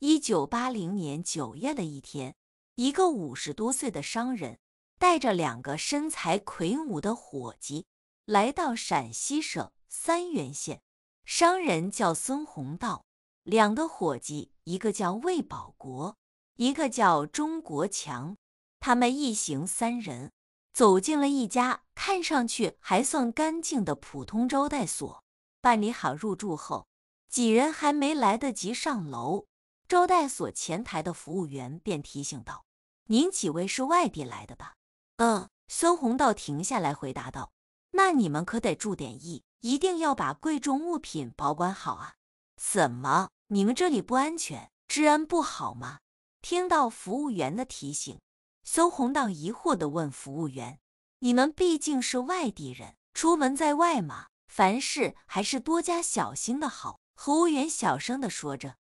一九八零年九月的一天，一个五十多岁的商人带着两个身材魁梧的伙计来到陕西省三原县。商人叫孙宏道，两个伙计一个叫魏保国，一个叫钟国强。他们一行三人走进了一家看上去还算干净的普通招待所，办理好入住后，几人还没来得及上楼。招待所前台的服务员便提醒道：“您几位是外地来的吧？”“嗯。”孙红道停下来回答道。“那你们可得注点意，一定要把贵重物品保管好啊！怎么，你们这里不安全，治安不好吗？”听到服务员的提醒，孙红道疑惑地问服务员：“你们毕竟是外地人，出门在外嘛，凡事还是多加小心的好。”服务员小声地说着。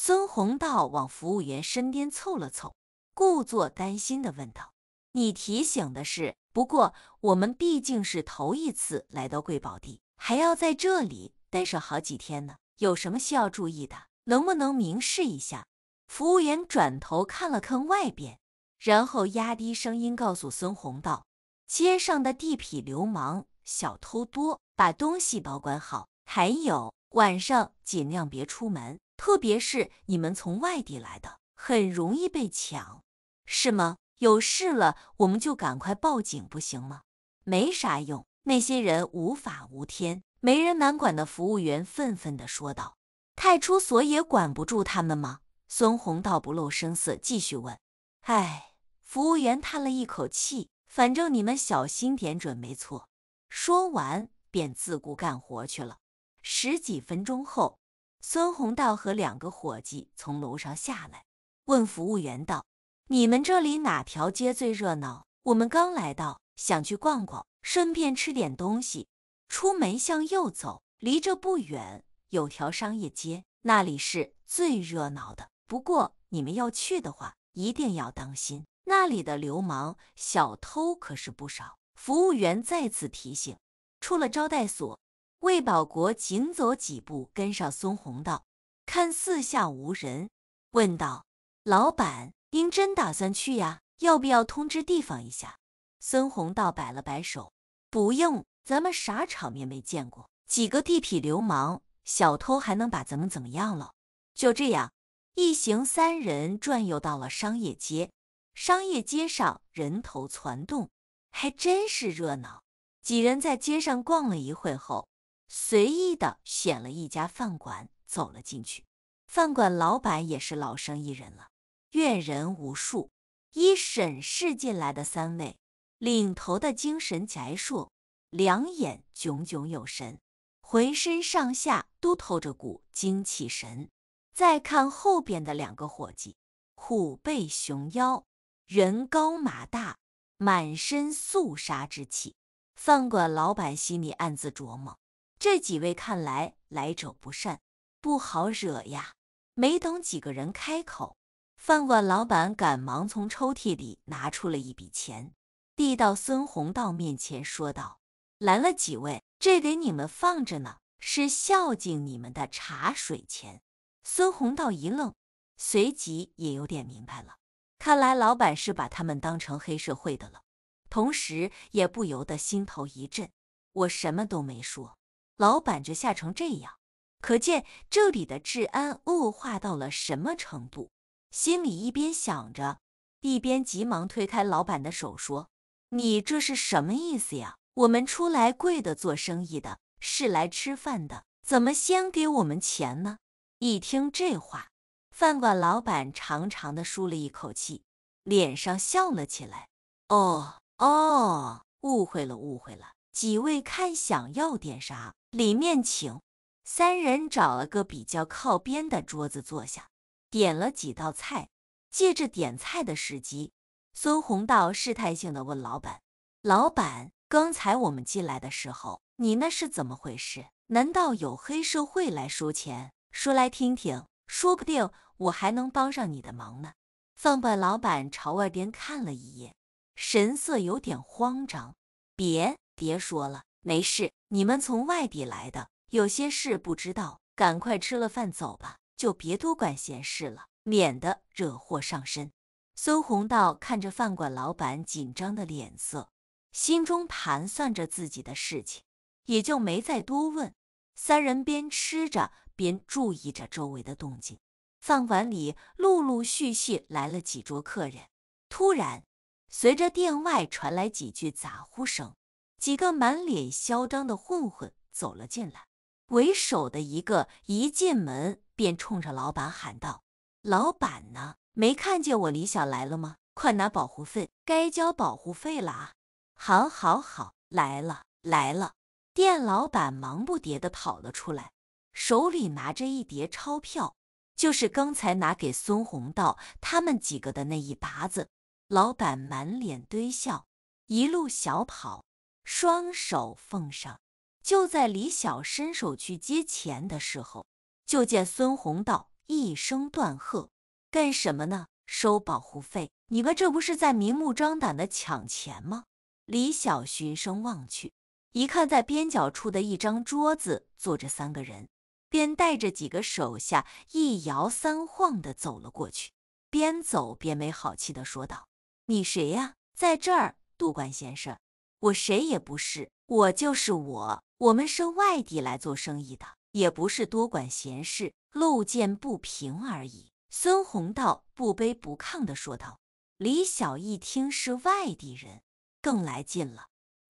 孙红道往服务员身边凑了凑，故作担心的问道：“你提醒的是，不过我们毕竟是头一次来到贵宝地，还要在这里待上好几天呢，有什么需要注意的？能不能明示一下？”服务员转头看了看外边，然后压低声音告诉孙红道：“街上的地痞流氓、小偷多，把东西保管好。还有，晚上尽量别出门。”特别是你们从外地来的，很容易被抢，是吗？有事了，我们就赶快报警，不行吗？没啥用，那些人无法无天，没人难管。的服务员愤愤地说道：“派出所也管不住他们吗？”孙红道不露声色，继续问：“哎。”服务员叹了一口气：“反正你们小心点，准没错。”说完便自顾干活去了。十几分钟后。孙红道和两个伙计从楼上下来，问服务员道：“你们这里哪条街最热闹？我们刚来到，想去逛逛，顺便吃点东西。出门向右走，离这不远有条商业街，那里是最热闹的。不过你们要去的话，一定要当心，那里的流氓、小偷可是不少。”服务员再次提醒。出了招待所。魏保国紧走几步，跟上孙红道，看四下无人，问道：“老板，您真打算去呀？要不要通知地方一下？”孙红道摆了摆手：“不用，咱们啥场面没见过，几个地痞流氓、小偷还能把咱们怎么样了？”就这样，一行三人转悠到了商业街。商业街上人头攒动，还真是热闹。几人在街上逛了一会后。随意的选了一家饭馆，走了进去。饭馆老板也是老生意人了，阅人无数。一审视进来的三位，领头的精神矍铄，两眼炯炯有神，浑身上下都透着股精气神。再看后边的两个伙计，虎背熊腰，人高马大，满身肃杀之气。饭馆老板心里暗自琢磨。这几位看来来者不善，不好惹呀！没等几个人开口，饭馆老板赶忙从抽屉里拿出了一笔钱，递到孙红道面前，说道：“来了几位，这给你们放着呢，是孝敬你们的茶水钱。”孙红道一愣，随即也有点明白了，看来老板是把他们当成黑社会的了，同时也不由得心头一震。我什么都没说。老板就吓成这样，可见这里的治安恶化到了什么程度。心里一边想着，一边急忙推开老板的手，说：“你这是什么意思呀？我们出来贵的做生意的，是来吃饭的，怎么先给我们钱呢？”一听这话，饭馆老板长长的舒了一口气，脸上笑了起来：“哦哦，误会了，误会了，几位看想要点啥？”里面请。三人找了个比较靠边的桌子坐下，点了几道菜。借着点菜的时机，孙红道试探性的问老板：“老板，刚才我们进来的时候，你那是怎么回事？难道有黑社会来收钱？说来听听，说不定我还能帮上你的忙呢。”放板老板朝外边看了一眼，神色有点慌张：“别，别说了。”没事，你们从外地来的，有些事不知道，赶快吃了饭走吧，就别多管闲事了，免得惹祸上身。孙红道看着饭馆老板紧张的脸色，心中盘算着自己的事情，也就没再多问。三人边吃着边注意着周围的动静，饭馆里陆陆续续来了几桌客人。突然，随着店外传来几句咋呼声。几个满脸嚣张的混混走了进来，为首的一个一进门便冲着老板喊道：“老板呢？没看见我李想来了吗？快拿保护费，该交保护费了啊！”“好好好，来了来了！”店老板忙不迭的跑了出来，手里拿着一叠钞票，就是刚才拿给孙红道他们几个的那一沓子。老板满脸堆笑，一路小跑。双手奉上。就在李小伸手去接钱的时候，就见孙红道一声断喝：“干什么呢？收保护费！你们这不是在明目张胆的抢钱吗？”李小循声望去，一看在边角处的一张桌子坐着三个人，便带着几个手下一摇三晃的走了过去，边走边没好气的说道：“你谁呀？在这儿多管闲事。”我谁也不是，我就是我。我们是外地来做生意的，也不是多管闲事，路见不平而已。”孙红道不卑不亢地说道。李晓一听是外地人，更来劲了：“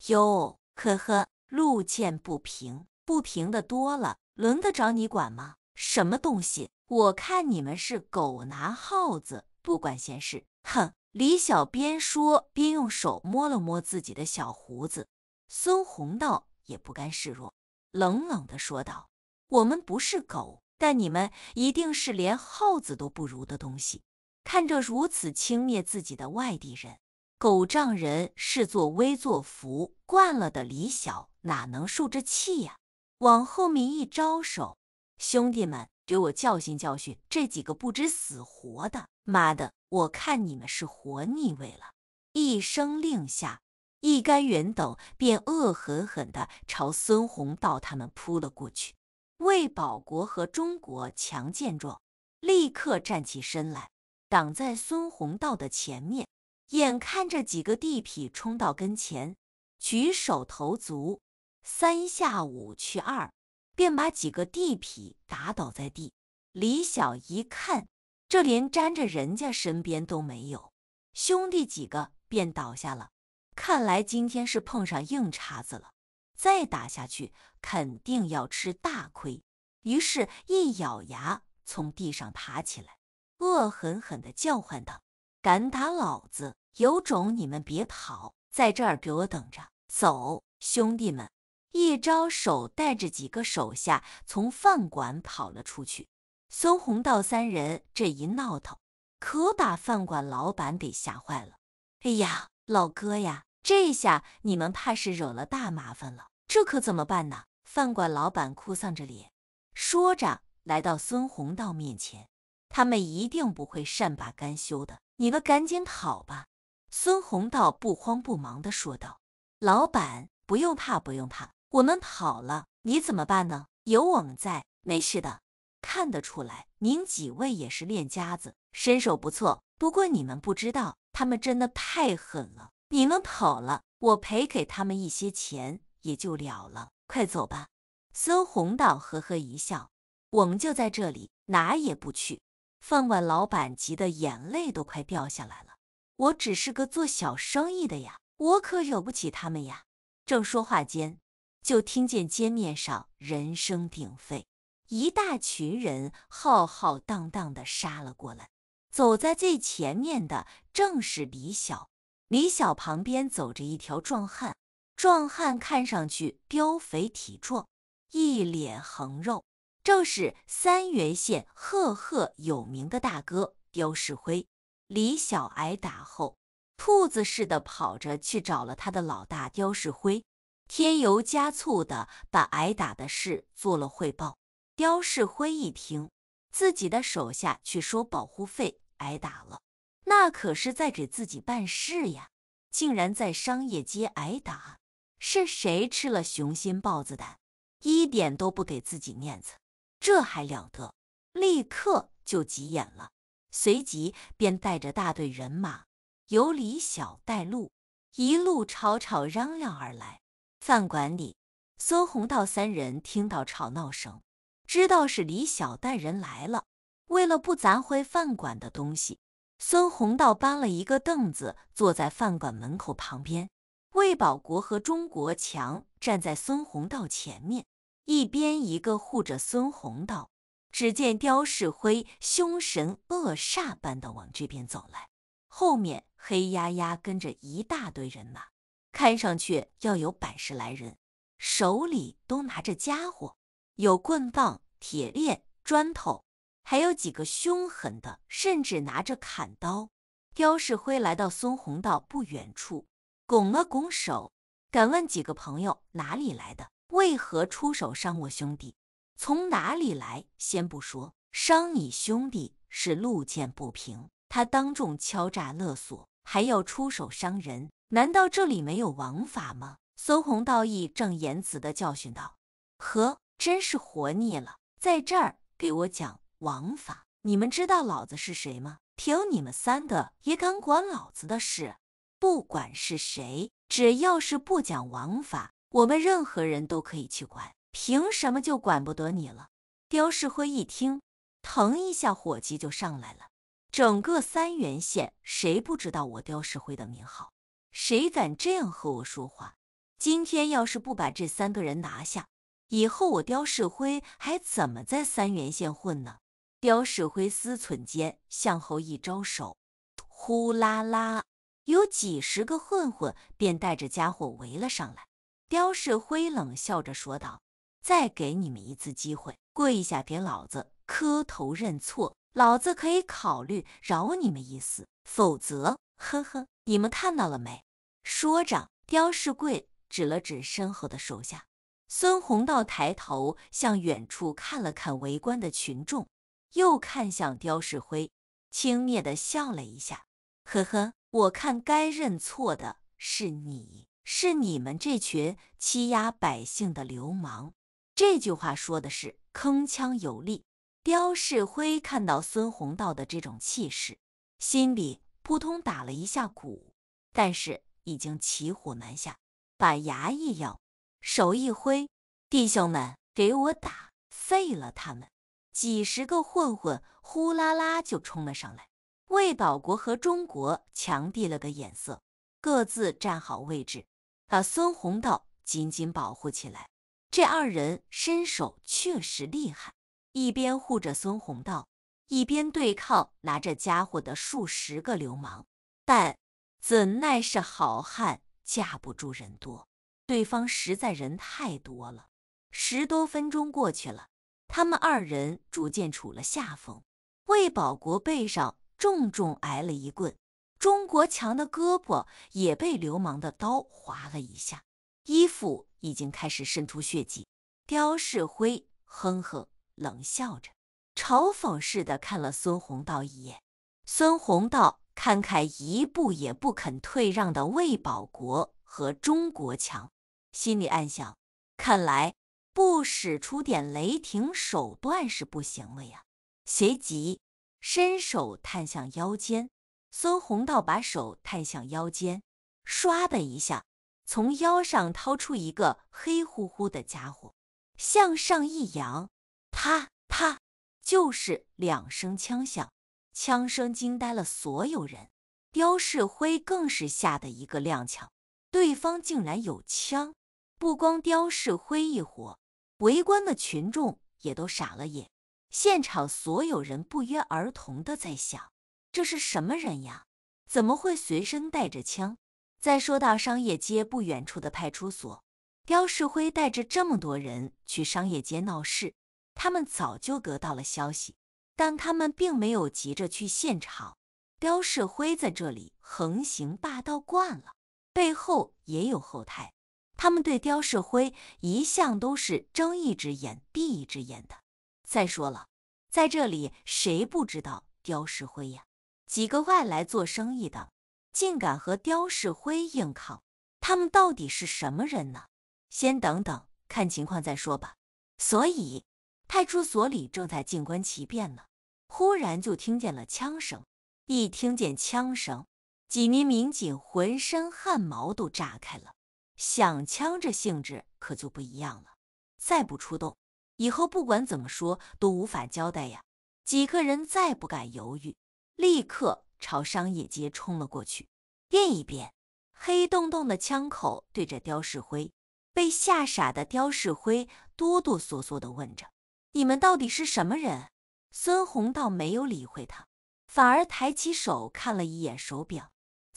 哟，呵呵，路见不平，不平的多了，轮得着你管吗？什么东西？我看你们是狗拿耗子，不管闲事，哼！”李小边说边用手摸了摸自己的小胡子，孙红道也不甘示弱，冷冷地说道：“我们不是狗，但你们一定是连耗子都不如的东西。”看着如此轻蔑自己的外地人，狗仗人势作威作福惯了的李小哪能受这气呀？往后面一招手：“兄弟们，给我教训教训这几个不知死活的！”妈的！我看你们是活腻味了。一声令下，一干圆等便恶狠狠的朝孙弘道他们扑了过去。魏保国和中国强见状，立刻站起身来，挡在孙弘道的前面。眼看着几个地痞冲到跟前，举手投足，三下五去二，便把几个地痞打倒在地。李小一看。这连沾着人家身边都没有，兄弟几个便倒下了。看来今天是碰上硬茬子了，再打下去肯定要吃大亏。于是，一咬牙，从地上爬起来，恶狠狠地叫唤道：“敢打老子，有种你们别跑，在这儿给我等着！”走，兄弟们，一招手，带着几个手下从饭馆跑了出去。孙红道三人这一闹腾，可把饭馆老板给吓坏了。哎呀，老哥呀，这下你们怕是惹了大麻烦了，这可怎么办呢？饭馆老板哭丧着脸，说着来到孙红道面前：“他们一定不会善罢甘休的，你们赶紧跑吧。”孙红道不慌不忙的说道：“老板，不用怕，不用怕，我们跑了，你怎么办呢？有我们在，没事的。”看得出来，您几位也是练家子，身手不错。不过你们不知道，他们真的太狠了。你们跑了，我赔给他们一些钱也就了了。快走吧！孙红道呵呵一笑：“我们就在这里，哪也不去。”饭馆老板急得眼泪都快掉下来了：“我只是个做小生意的呀，我可惹不起他们呀！”正说话间，就听见街面上人声鼎沸。一大群人浩浩荡荡的杀了过来，走在最前面的正是李小。李小旁边走着一条壮汉，壮汉看上去膘肥体壮，一脸横肉，正是三原县赫赫有名的大哥刁世辉。李小挨打后，兔子似的跑着去找了他的老大刁世辉，添油加醋的把挨打的事做了汇报。刁世辉一听，自己的手下去收保护费挨打了，那可是在给自己办事呀！竟然在商业街挨打，是谁吃了雄心豹子胆，一点都不给自己面子？这还了得！立刻就急眼了，随即便带着大队人马，由李小带路，一路吵吵嚷嚷而来。饭馆里，孙红道三人听到吵闹声。知道是李小带人来了，为了不砸坏饭馆的东西，孙红道搬了一个凳子坐在饭馆门口旁边。魏保国和钟国强站在孙红道前面，一边一个护着孙红道。只见刁世辉凶神恶煞般的往这边走来，后面黑压压跟着一大堆人马，看上去要有百十来人，手里都拿着家伙。有棍棒、铁链、砖头，还有几个凶狠的，甚至拿着砍刀。刁世辉来到孙红道不远处，拱了拱手，敢问几个朋友哪里来的？为何出手伤我兄弟？从哪里来？先不说，伤你兄弟是路见不平。他当众敲诈勒索，还要出手伤人，难道这里没有王法吗？孙红道义正言辞地教训道：“呵。”真是活腻了，在这儿给我讲王法！你们知道老子是谁吗？凭你们三个也敢管老子的事？不管是谁，只要是不讲王法，我们任何人都可以去管。凭什么就管不得你了？刁世辉一听，腾一下火气就上来了。整个三原县，谁不知道我刁世辉的名号？谁敢这样和我说话？今天要是不把这三个人拿下！以后我刁世辉还怎么在三原县混呢？刁世辉思忖间，向后一招手，呼啦啦，有几十个混混便带着家伙围了上来。刁世辉冷笑着说道：“再给你们一次机会，跪下给老子磕头认错，老子可以考虑饶你们一死。否则，呵呵，你们看到了没？”说着，刁世贵指了指身后的手下。孙红道抬头向远处看了看围观的群众，又看向刁世辉，轻蔑地笑了一下：“呵呵，我看该认错的是你，是你们这群欺压百姓的流氓。”这句话说的是铿锵有力。刁世辉看到孙红道的这种气势，心里扑通打了一下鼓，但是已经骑虎难下，把牙一咬。手一挥，弟兄们，给我打，废了他们！几十个混混呼啦啦就冲了上来。魏保国和中国强递了个眼色，各自站好位置，把孙红道紧紧保护起来。这二人身手确实厉害，一边护着孙红道，一边对抗拿着家伙的数十个流氓。但怎奈是好汉架不住人多。对方实在人太多了，十多分钟过去了，他们二人逐渐处了下风。魏保国背上重重挨了一棍，钟国强的胳膊也被流氓的刀划了一下，衣服已经开始渗出血迹。刁世辉哼哼，冷笑着，嘲讽似的看了孙宏道一眼。孙宏道看看一步也不肯退让的魏保国和钟国强。心里暗想：“看来不使出点雷霆手段是不行了呀！”随即伸手探向腰间，孙红道把手探向腰间，唰的一下从腰上掏出一个黑乎乎的家伙，向上一扬，啪啪，就是两声枪响。枪声惊呆了所有人，刁世辉更是吓得一个踉跄。对方竟然有枪，不光刁世辉一伙，围观的群众也都傻了眼。现场所有人不约而同的在想：这是什么人呀？怎么会随身带着枪？再说到商业街不远处的派出所，刁世辉带着这么多人去商业街闹事，他们早就得到了消息，但他们并没有急着去现场。刁世辉在这里横行霸道惯了。背后也有后台，他们对刁世辉一向都是睁一只眼闭一只眼的。再说了，在这里谁不知道刁世辉呀？几个外来做生意的，竟敢和刁世辉硬抗，他们到底是什么人呢？先等等，看情况再说吧。所以，派出所里正在静观其变呢，忽然就听见了枪声。一听见枪声，几名民警浑身汗毛都炸开了，响枪这性质可就不一样了。再不出动，以后不管怎么说都无法交代呀。几个人再不敢犹豫，立刻朝商业街冲了过去。另一边，黑洞洞的枪口对着刁世辉，被吓傻的刁世辉哆哆嗦嗦地问着：“你们到底是什么人？”孙红倒没有理会他，反而抬起手看了一眼手表。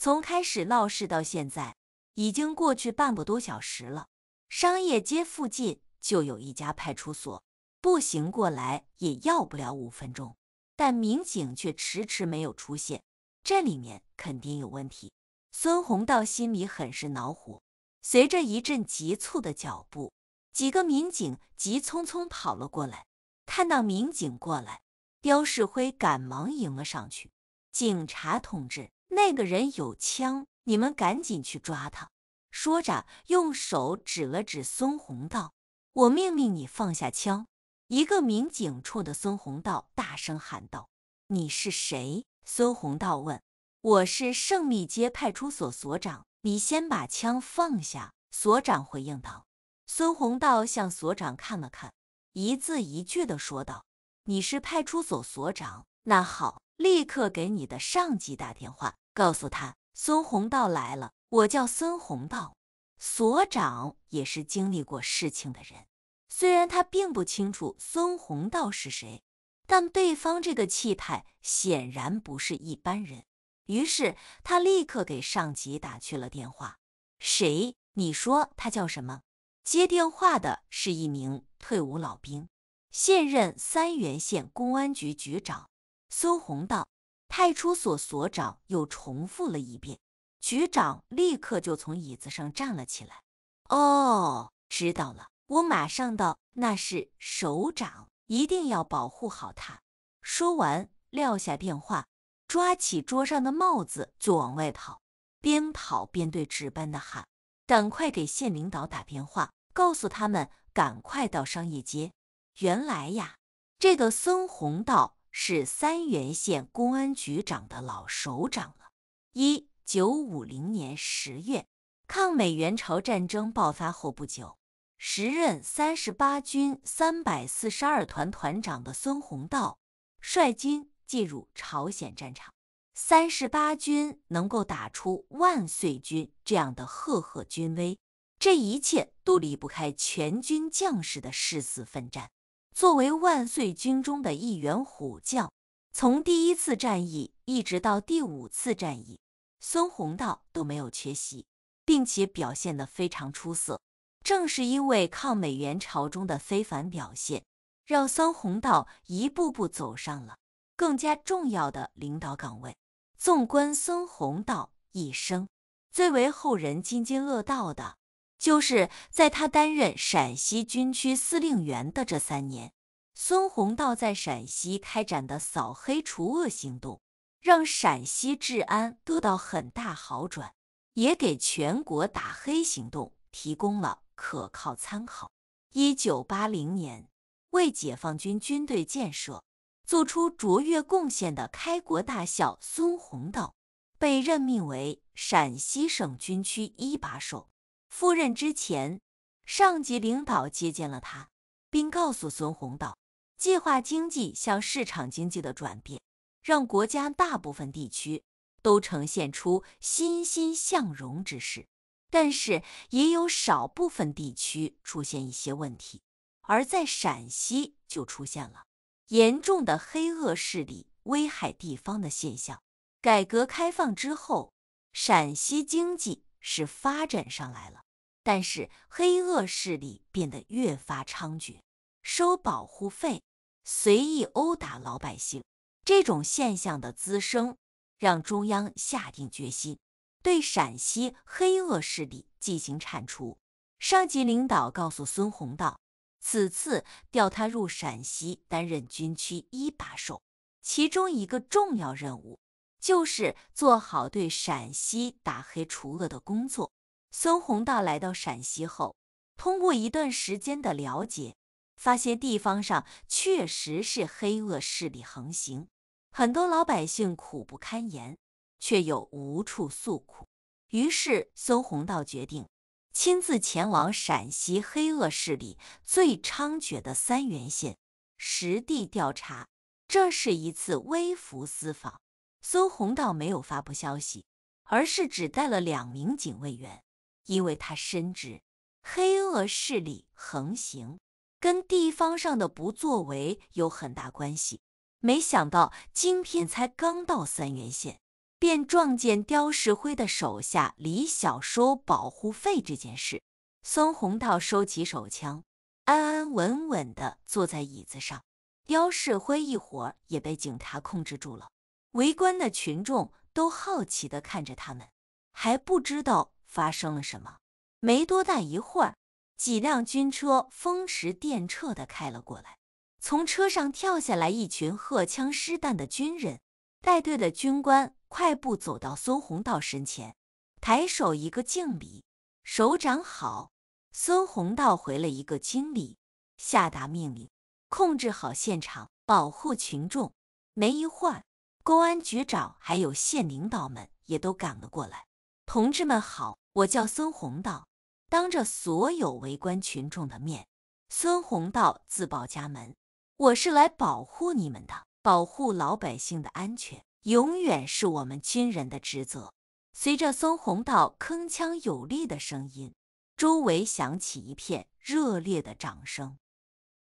从开始闹事到现在，已经过去半个多小时了。商业街附近就有一家派出所，步行过来也要不了五分钟。但民警却迟迟没有出现，这里面肯定有问题。孙红道心里很是恼火。随着一阵急促的脚步，几个民警急匆匆跑了过来。看到民警过来，刁世辉赶忙迎了上去：“警察同志。”那个人有枪，你们赶紧去抓他。”说着，用手指了指孙红道，“我命令你放下枪！”一个民警冲的孙红道大声喊道：“你是谁？”孙红道问：“我是胜利街派出所所长，你先把枪放下。”所长回应道。孙红道向所长看了看，一字一句的说道。你是派出所所长，那好，立刻给你的上级打电话，告诉他孙红道来了。我叫孙红道，所长也是经历过事情的人，虽然他并不清楚孙红道是谁，但对方这个气派显然不是一般人。于是他立刻给上级打去了电话。谁？你说他叫什么？接电话的是一名退伍老兵。现任三原县公安局局长孙红道，派出所所长又重复了一遍。局长立刻就从椅子上站了起来。哦，知道了，我马上到。那是首长，一定要保护好他。说完，撂下电话，抓起桌上的帽子就往外跑，边跑边对值班的喊：“赶快给县领导打电话，告诉他们赶快到商业街。”原来呀，这个孙宏道是三原县公安局长的老首长了。一九五零年十月，抗美援朝战争爆发后不久，时任三十八军三百四十二团团长的孙宏道率军进入朝鲜战场。三十八军能够打出万岁军这样的赫赫军威，这一切都离不开全军将士的誓死奋战。作为万岁军中的一员虎将，从第一次战役一直到第五次战役，孙宏道都没有缺席，并且表现得非常出色。正是因为抗美援朝中的非凡表现，让孙宏道一步步走上了更加重要的领导岗位。纵观孙宏道一生，最为后人津津乐道的。就是在他担任陕西军区司令员的这三年，孙宏道在陕西开展的扫黑除恶行动，让陕西治安得到很大好转，也给全国打黑行动提供了可靠参考。一九八零年，为解放军军队建设做出卓越贡献的开国大校孙宏道，被任命为陕西省军区一把手。赴任之前，上级领导接见了他，并告诉孙宏道，计划经济向市场经济的转变，让国家大部分地区都呈现出欣欣向荣之势，但是也有少部分地区出现一些问题，而在陕西就出现了严重的黑恶势力危害地方的现象。改革开放之后，陕西经济。是发展上来了，但是黑恶势力变得越发猖獗，收保护费、随意殴打老百姓，这种现象的滋生，让中央下定决心，对陕西黑恶势力进行铲除。上级领导告诉孙宏道，此次调他入陕西担任军区一把手，其中一个重要任务。就是做好对陕西打黑除恶的工作。孙宏道来到陕西后，通过一段时间的了解，发现地方上确实是黑恶势力横行，很多老百姓苦不堪言，却又无处诉苦。于是，孙宏道决定亲自前往陕西黑恶势力最猖獗的三原县，实地调查。这是一次微服私访。孙红道没有发布消息，而是只带了两名警卫员，因为他深知黑恶势力横行，跟地方上的不作为有很大关系。没想到今天才刚到三原县，便撞见刁世辉的手下李小收保护费这件事。孙红道收起手枪，安安稳稳地坐在椅子上。刁世辉一伙也被警察控制住了。围观的群众都好奇的看着他们，还不知道发生了什么。没多大一会儿，几辆军车风驰电掣的开了过来，从车上跳下来一群荷枪实弹的军人。带队的军官快步走到孙红道身前，抬手一个敬礼：“首长好。”孙红道回了一个军礼，下达命令：“控制好现场，保护群众。”没一会儿。公安局长还有县领导们也都赶了过来。同志们好，我叫孙宏道。当着所有围观群众的面，孙宏道自报家门：“我是来保护你们的，保护老百姓的安全，永远是我们军人的职责。”随着孙宏道铿锵有力的声音，周围响起一片热烈的掌声。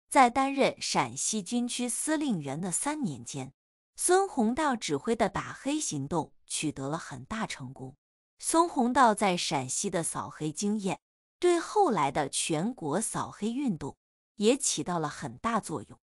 在担任陕西军区司令员的三年间。孙红道指挥的打黑行动取得了很大成功。孙红道在陕西的扫黑经验，对后来的全国扫黑运动也起到了很大作用。